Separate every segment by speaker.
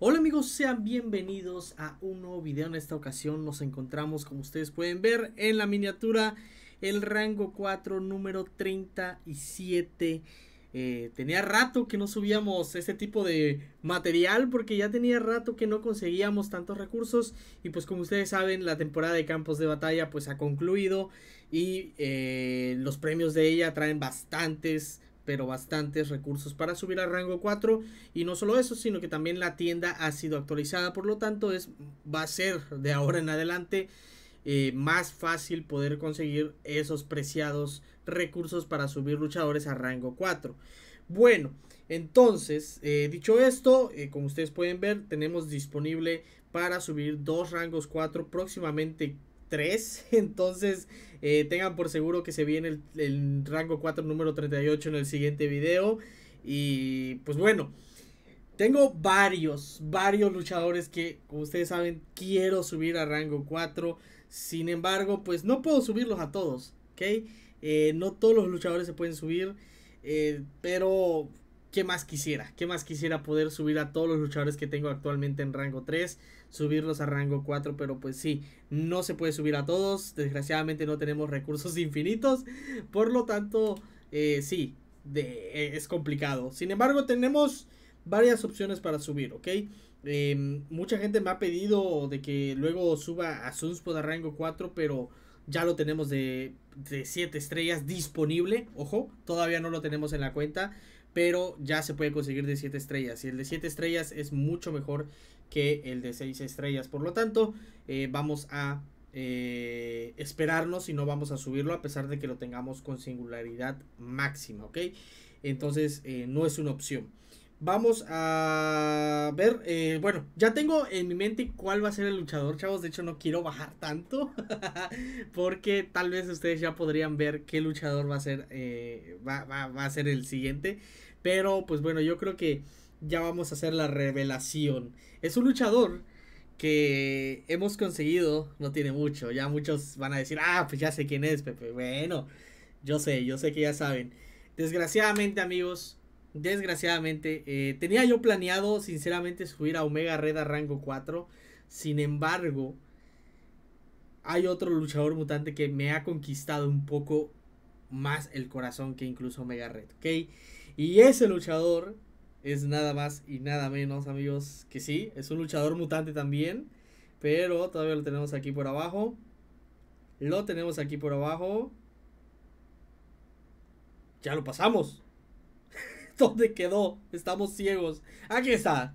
Speaker 1: Hola amigos, sean bienvenidos a un nuevo video. En esta ocasión nos encontramos, como ustedes pueden ver, en la miniatura el rango 4 número 37. Eh, tenía rato que no subíamos este tipo de material porque ya tenía rato que no conseguíamos tantos recursos y pues como ustedes saben la temporada de campos de batalla pues ha concluido y eh, los premios de ella traen bastantes pero bastantes recursos para subir al rango 4 y no solo eso, sino que también la tienda ha sido actualizada, por lo tanto es, va a ser de ahora en adelante eh, más fácil poder conseguir esos preciados recursos para subir luchadores a rango 4. Bueno, entonces, eh, dicho esto, eh, como ustedes pueden ver, tenemos disponible para subir dos rangos 4 próximamente 3. Entonces eh, tengan por seguro que se viene el, rango 4 número 38 en el siguiente video. Y pues bueno. Tengo varios, varios luchadores que, como ustedes saben, quiero subir a rango 4. Sin embargo, pues no puedo subirlos a todos, ¿ok? Eh, no todos los luchadores se pueden subir, eh, pero ¿qué más quisiera? ¿Qué más quisiera poder subir a todos los luchadores que tengo actualmente en rango 3? subirlos a rango 4, pero pues sí, no se puede subir a todos, desgraciadamente no tenemos recursos infinitos, por lo tanto, eh, sí, e, es complicado. Sin embargo, tenemos varias opciones para subir, ¿ok? Em, mucha gente me ha pedido de que luego suba a Sunspot a rango 4, pero ya lo tenemos de, de 7 estrellas disponible. Ojo, todavía no lo tenemos en la cuenta, pero ya se puede conseguir de 7 estrellas. Y el de 7 estrellas es mucho mejor que el de 6 estrellas. Por lo tanto, eh, vamos a eh, esperarnos y no vamos a subirlo a pesar de que lo tengamos con singularidad máxima, ¿ok? Entonces eh, no es una opción. Vamos a ver, bueno, ya tengo en mi mente cuál va a ser el luchador, chavos. De hecho, no quiero bajar tanto porque tal vez ustedes ya podrían ver qué luchador va a ser, va a ser el siguiente. Pero pues bueno, yo creo que ya vamos a hacer la revelación. Es un luchador que hemos conseguido, no tiene mucho, ya muchos van a decir, ah, pues ya sé quién es, Pepe. Bueno, yo sé, yo sé que ya saben. Desgraciadamente, amigos, desgraciadamente, eh, tenía yo planeado, sinceramente, subir a Omega Red a rango 4. Sin embargo, hay otro luchador mutante que me ha conquistado un poco más el corazón que incluso Omega Red, ¿ok? Y ese luchador es nada más y nada menos, amigos, que sí, es un luchador mutante también, pero todavía lo tenemos aquí por abajo. Lo tenemos aquí por abajo. Ya lo pasamos. ¿Dónde quedó? Estamos ciegos. Aquí está.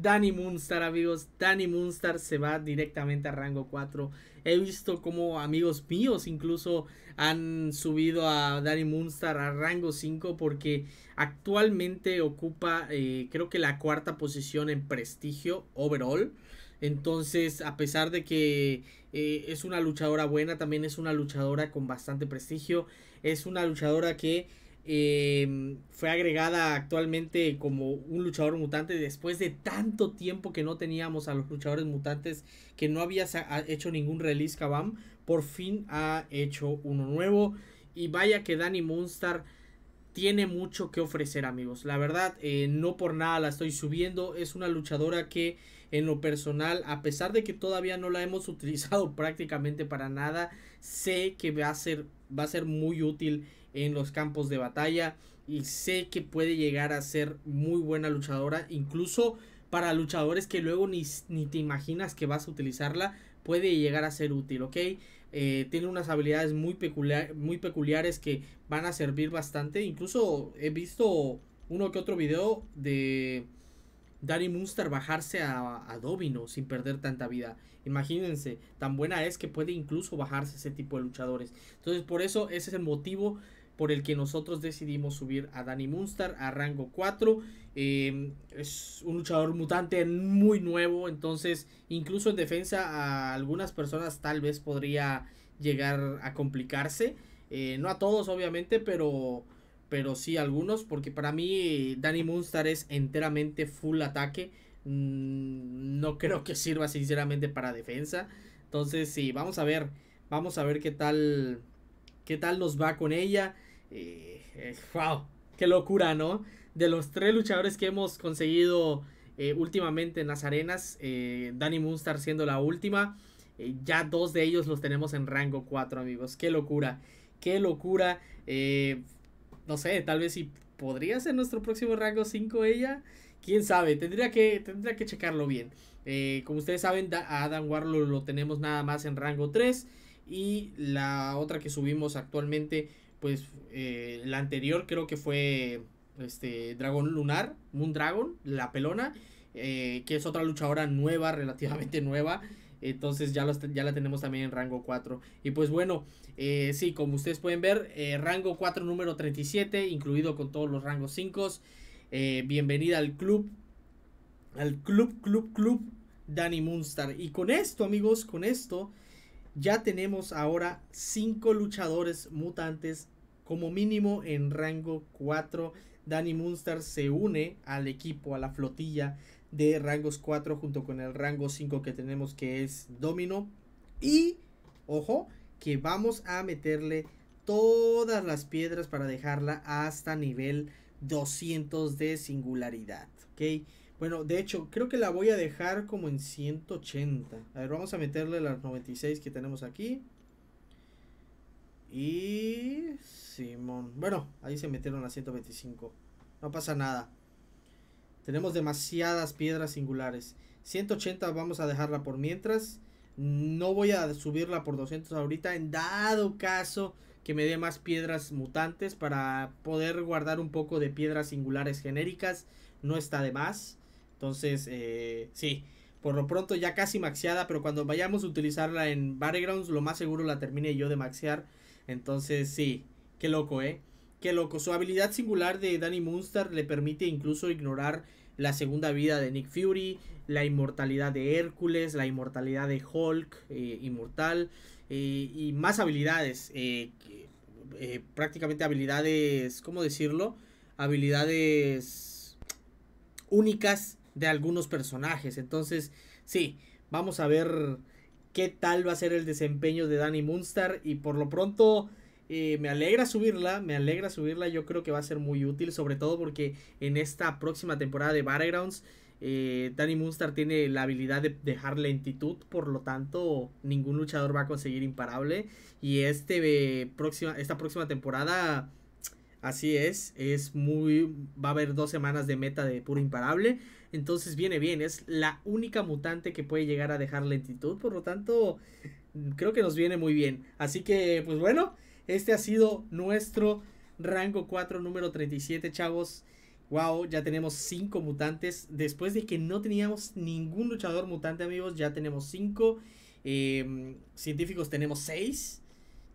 Speaker 1: Danny Moonstar, amigos. Danny Moonstar se va directamente a rango 4. He visto como amigos míos incluso han subido a Danny Moonstar a rango 5 porque actualmente ocupa eh, creo que la cuarta posición en prestigio overall. Entonces, a pesar de que eh, es una luchadora buena, también es una luchadora con bastante prestigio. Es una luchadora que Em, fue agregada actualmente como un luchador mutante después de tanto tiempo que no teníamos a los luchadores mutantes que no había hecho ningún release Kabam por fin ha hecho uno nuevo y vaya que Danny Monster tiene mucho que ofrecer amigos la verdad eh, no por nada la estoy subiendo es una luchadora que en lo personal a pesar de que todavía no la hemos utilizado prácticamente para nada sé que va a ser, va a ser muy útil en los campos de batalla y sé que puede llegar a ser muy buena luchadora, incluso para luchadores que luego ni, te imaginas que vas a utilizarla, puede llegar a ser útil, ¿ok? Eh, tiene unas habilidades muy, muy peculiares que van a servir bastante, incluso he visto uno que otro video de Danny Munster bajarse a, a, sin perder tanta vida. Imagínense, tan buena es que puede incluso bajarse ese tipo de luchadores. Entonces, por eso ese es el motivo por el que nosotros decidimos subir a Danny Munster a rango 4. Em, es un luchador mutante muy nuevo, entonces incluso en defensa a algunas personas tal vez podría llegar a complicarse. Eh, no a todos, obviamente, pero pero sí algunos, porque para mí Danny Moonstar es enteramente full ataque. Mm, no creo que sirva sinceramente para defensa. Entonces sí, vamos a ver, vamos a ver qué tal, qué tal nos va con ella. Eh, eh, wow, qué locura, ¿no? De los tres luchadores que hemos conseguido eh, últimamente en las arenas, Danny Moonstar siendo la última, ya dos de ellos los tenemos en rango 4, amigos. Qué locura, qué locura. Eh, no sé, tal vez si podría ser nuestro próximo rango 5 ella. Quién sabe, tendría que, tendría que checarlo bien. Eh, como ustedes saben, a Adam Warlock lo tenemos nada más en rango 3. Y la otra que subimos actualmente, pues eh, la anterior creo que fue este Dragón Lunar, Moon Dragon, la pelona. Eh, que es otra luchadora nueva, relativamente nueva. Entonces ya, ya la tenemos también en rango 4. Y pues bueno, eh, sí, como ustedes pueden ver, eh, rango 4 número 37, incluido con todos los rangos 5. Eh, bienvenida al club, al club, club, club, Danny Munster Y con esto, amigos, con esto, ya tenemos ahora 5 luchadores mutantes como mínimo en rango 4. Danny Munster se une al equipo, a la flotilla de rangos 4 junto con el rango 5 que tenemos que es domino. Y, ojo, que vamos a meterle todas las piedras para dejarla hasta nivel 200 de singularidad, ¿ok? Bueno, de hecho, creo que la voy a dejar como en 180. A ver, vamos a meterle las 96 que tenemos aquí. Y... Simón. Bueno, ahí se metieron las 125. No pasa nada. Tenemos demasiadas piedras singulares. 180 vamos a dejarla por mientras. No voy a subirla por 200 ahorita. En dado caso que me dé más piedras mutantes para poder guardar un poco de piedras singulares genéricas. No está de más. Entonces, eh, sí. Por lo pronto ya casi maxeada. Pero cuando vayamos a utilizarla en Battlegrounds, lo más seguro la termine yo de maxear. Entonces, sí. Qué loco, ¿eh? Que loco. Su habilidad singular de Danny Munster le permite incluso ignorar la segunda vida de Nick Fury, la inmortalidad de Hércules, la inmortalidad de Hulk, eh, inmortal, eh, y más habilidades. Eh, prácticamente habilidades, ¿cómo decirlo? Habilidades únicas de algunos personajes. Entonces, sí, vamos a ver qué tal va a ser el desempeño de Danny Munster. Y por lo pronto eh, me alegra subirla, me alegra subirla, yo creo que va a ser muy útil, sobre todo porque en esta próxima temporada de Battlegrounds, eh, Danny Munster tiene la habilidad de dejar lentitud, por lo tanto ningún luchador va a conseguir imparable. Y este, eh, próxima, esta próxima temporada, así es, es muy, va a haber dos semanas de meta de puro imparable. Entonces viene bien, es la única mutante que puede llegar a dejar lentitud, por lo tanto creo que nos viene muy bien. Así que, pues bueno. Este ha sido nuestro rango 4, número 37, chavos. Wow, ya tenemos 5 mutantes. Después de que no teníamos ningún luchador mutante, amigos, ya tenemos 5. Em, científicos tenemos 6.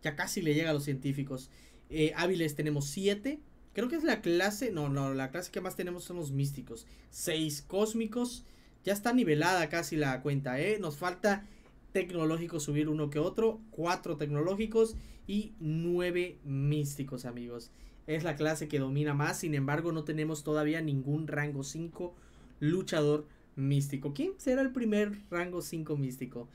Speaker 1: Ya casi le llega a los científicos. Eh, hábiles tenemos 7. Creo que es la clase. No, no, la clase que más tenemos son los místicos. 6 cósmicos. Ya está nivelada casi la cuenta, ¿eh? Nos falta tecnológicos subir uno que otro, cuatro tecnológicos y nueve místicos, amigos. Es la clase que domina más, sin embargo, no tenemos todavía ningún rango 5 luchador místico. ¿Quién será el primer rango 5 místico?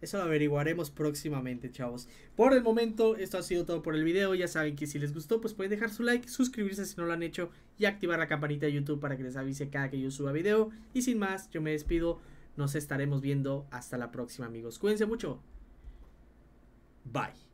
Speaker 1: Eso lo averiguaremos próximamente, chavos. Por el momento, esto ha sido todo por el video. Ya saben que si les gustó, pues pueden dejar su like, suscribirse si no lo han hecho y activar la campanita de YouTube para que les avise cada que yo suba video. Y sin más, yo me despido. Nos estaremos viendo hasta la próxima amigos. Cuídense mucho. Bye.